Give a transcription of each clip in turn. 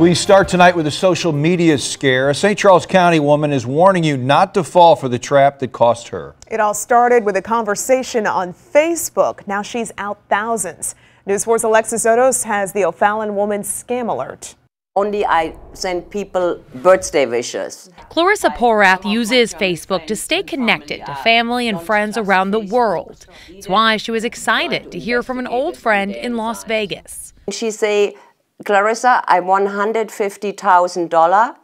We start tonight with a social media scare. A St. Charles County woman is warning you not to fall for the trap that cost her. It all started with a conversation on Facebook. Now she's out thousands. News 4's Alexis Otos has the O'Fallon woman scam alert. Only I send people birthday wishes. Clarissa Porath uses Facebook to stay connected to family and friends around the world. It's why she was excited to hear from an old friend in Las Vegas. She say, Clarissa, I won $150,000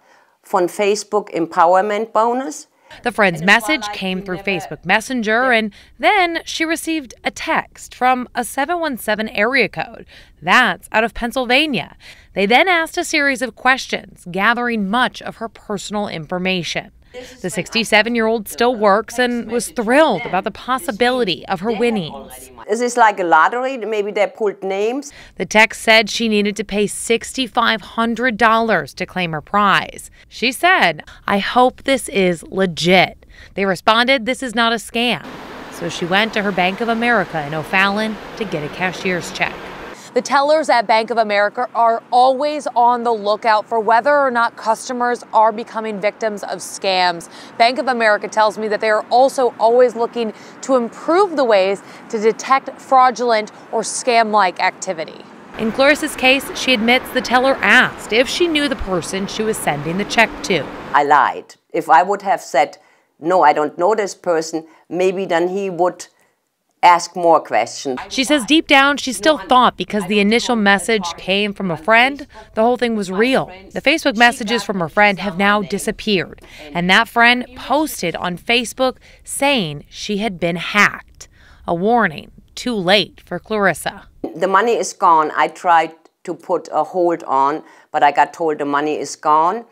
from Facebook Empowerment Bonus. The friend's message came through Facebook Messenger, and then she received a text from a 717 area code. That's out of Pennsylvania. They then asked a series of questions, gathering much of her personal information. The 67 year old still works and was thrilled about the possibility of her winnings. Is this like a lottery? Maybe they pulled names? The text said she needed to pay $6,500 to claim her prize. She said, I hope this is legit. They responded, This is not a scam. So she went to her Bank of America in O'Fallon to get a cashier's check. The tellers at Bank of America are always on the lookout for whether or not customers are becoming victims of scams. Bank of America tells me that they are also always looking to improve the ways to detect fraudulent or scam like activity. In Gloris's case, she admits the teller asked if she knew the person she was sending the check to. I lied. If I would have said, no, I don't know this person, maybe then he would ask more questions. She says deep down, she still thought because the initial message came from a friend, the whole thing was real. The Facebook messages from her friend have now disappeared, and that friend posted on Facebook saying she had been hacked. A warning, too late for Clarissa. The money is gone. I tried to put a hold on, but I got told the money is gone.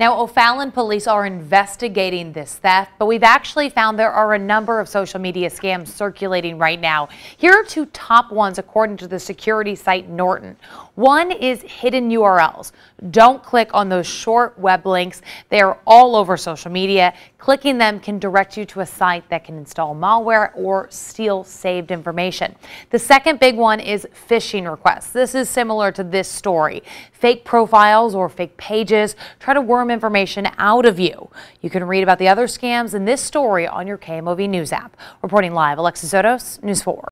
Now, O'Fallon police are investigating this theft, but we've actually found there are a number of social media scams circulating right now. Here are two top ones according to the security site Norton. One is hidden URLs. Don't click on those short web links. They are all over social media. Clicking them can direct you to a site that can install malware or steal saved information. The second big one is phishing requests. This is similar to this story. Fake profiles or fake pages try to worm information out of you. You can read about the other scams in this story on your KMOV News app. Reporting live, Alexis Zotos, News 4.